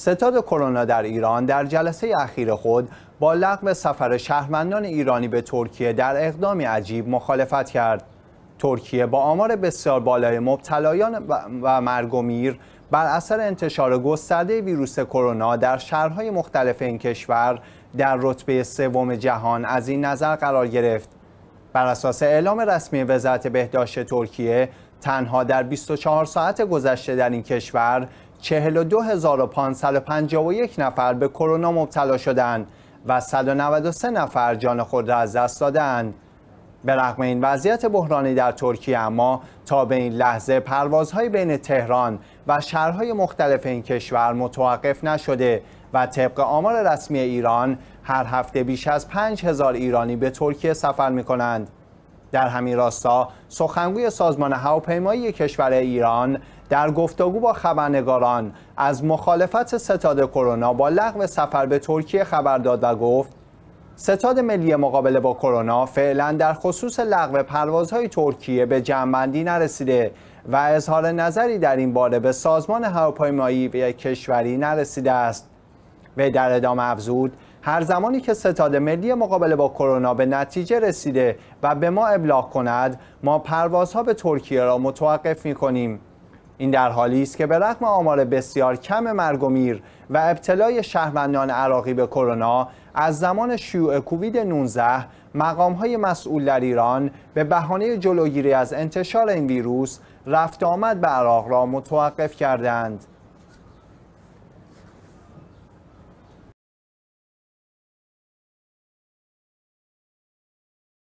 ستاد کرونا در ایران در جلسه اخیر خود با لغو سفر شهروندان ایرانی به ترکیه در اقدامی عجیب مخالفت کرد. ترکیه با آمار بسیار بالای مبتلایان و مرگ و میر بر اثر انتشار گسترده ویروس کرونا در شهرهای مختلف این کشور در رتبه سوم جهان از این نظر قرار گرفت. بر اساس اعلام رسمی وزارت بهداشت ترکیه تنها در 24 ساعت گذشته در این کشور 42551 نفر به کرونا مبتلا شدند و 193 نفر جان خود را از دست دادند. به رغم این وضعیت بحرانی در ترکیه اما تا به این لحظه پروازهای بین تهران و شهرهای مختلف این کشور متوقف نشده و طبق آمار رسمی ایران هر هفته بیش از 5000 ایرانی به ترکیه سفر می کنند. در همین راستا سخنگوی سازمان هواپیمایی کشور ایران در گفتگو با خبرنگاران از مخالفت ستاد کرونا با لغو سفر به ترکیه خبر داد و گفت ستاد ملی مقابله با کرونا فعلا در خصوص لغو پروازهای ترکیه به جمعبندی نرسیده و اظهار نظری در این باره به سازمان هواپیمایی به کشوری نرسیده است و در ادامه افزود هر زمانی که ستاد ملی مقابله با کرونا به نتیجه رسیده و به ما ابلاغ کند ما پروازها به ترکیه را متوقف می کنیم این در حالی است که به رغم آمار بسیار کم مرگ و میر و ابتلای شهروندان عراقی به کرونا از زمان شیوع کووید 19 مقام های مسئول در ایران به بهانه جلوگیری از انتشار این ویروس رفت آمد به عراق را متوقف کردند.